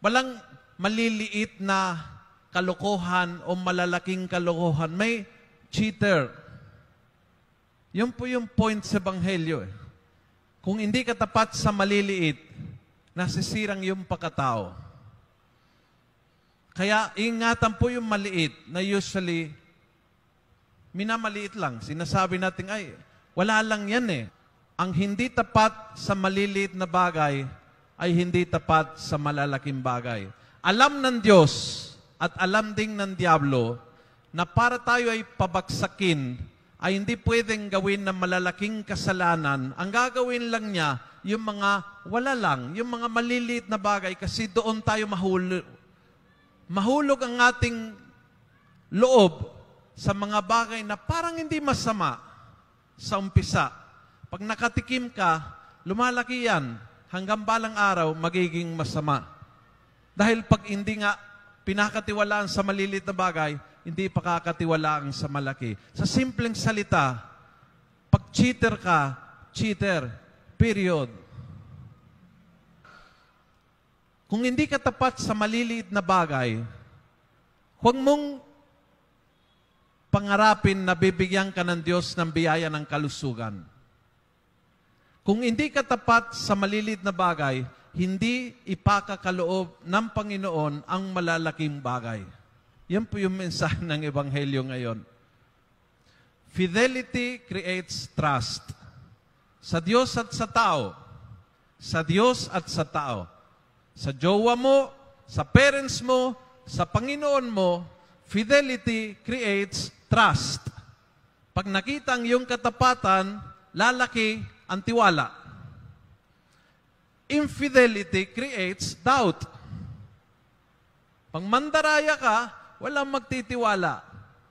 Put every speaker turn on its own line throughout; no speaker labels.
walang maliliit na kalokohan o malalaking kalokohan. May cheater. Yun po yung point sa Ebanghelyo. Eh. Kung hindi ka tapat sa maliliit, nasisirang yung pagkatao. Kaya ingatan po yung maliit na usually minamaliit lang. Sinasabi natin, ay, wala lang yan eh. Ang hindi tapat sa maliliit na bagay, ay hindi tapat sa malalaking bagay. Alam ng Diyos at alam ding ng Diablo na para tayo ay pabagsakin ay hindi pwedeng gawin ng malalaking kasalanan. Ang gagawin lang niya, yung mga wala lang, yung mga maliliit na bagay kasi doon tayo mahulog. Mahulog ang ating loob sa mga bagay na parang hindi masama sa umpisa. Pag nakatikim ka, lumalaki yan hanggang balang araw magiging masama. Dahil pag hindi nga pinakatiwalaan sa malilit na bagay, hindi pakakatiwalaan sa malaki. Sa simpleng salita, pag cheater ka, cheater, period. Kung hindi ka tapat sa maliliit na bagay, huwag mong pangarapin na bibigyan ka ng Diyos ng biyaya ng kalusugan. Kung hindi ka tapat sa malilit na bagay, hindi ipakakaloob ng Panginoon ang malalaking bagay. Yan po yung mensahe ng Ebanghelyo ngayon. Fidelity creates trust. Sa Diyos at sa tao. Sa Diyos at sa tao. Sa jowa mo, sa parents mo, sa Panginoon mo, fidelity creates trust. Pag nakita ang iyong katapatan, lalaki ang tiwala. Infidelity creates doubt. Pang mandaraya ka, walang magtitiwala.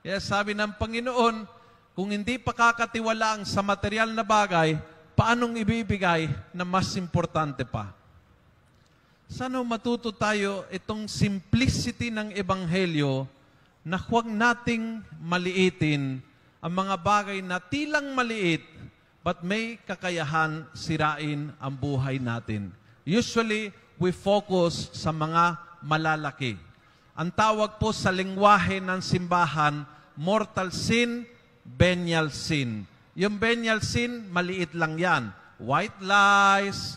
Kaya sabi ng Panginoon, kung hindi pa kakatiwalaang sa material na bagay, paanong ibibigay na mas importante pa? Sana matuto tayo itong simplicity ng Ebanghelyo na huwag nating maliitin ang mga bagay na tilang maliit but may kakayahan sirain ang buhay natin. Usually, we focus sa mga malalaki. Ang tawag po sa lingwahe ng simbahan, mortal sin, venial sin. Yung venial sin, maliit lang yan. White lies,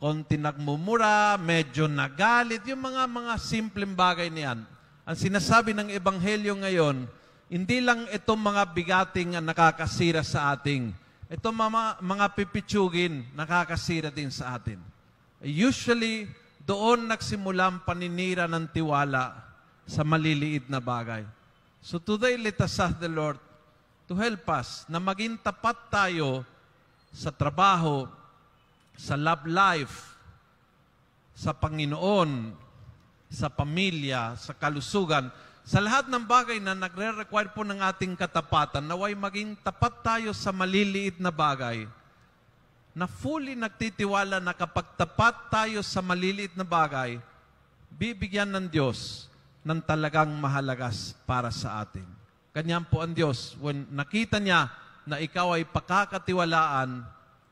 konti nagmumura, medyo nagalit, yung mga mga simpleng bagay niyan. Ang sinasabi ng Ebanghelyo ngayon, hindi lang itong mga bigating ang nakakasira sa ating ito mga, mga pipitsugin, nakakasira din sa atin. Usually, doon nagsimula ang paninira ng tiwala sa maliliit na bagay. So today, let us ask the Lord to help us na maging tapat tayo sa trabaho, sa love life, sa Panginoon, sa pamilya, sa kalusugan, sa lahat ng bagay na nagre-require po ng ating katapatan, naway maging tapat tayo sa maliliit na bagay na fully nagtitiwala na kapag tapat tayo sa maliliit na bagay, bibigyan ng Diyos ng talagang mahalagas para sa atin. Ganyan po ang Diyos. When nakita niya na ikaw ay pakakatiwalaan,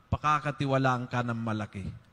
pakakatiwalaan ka ng malaki.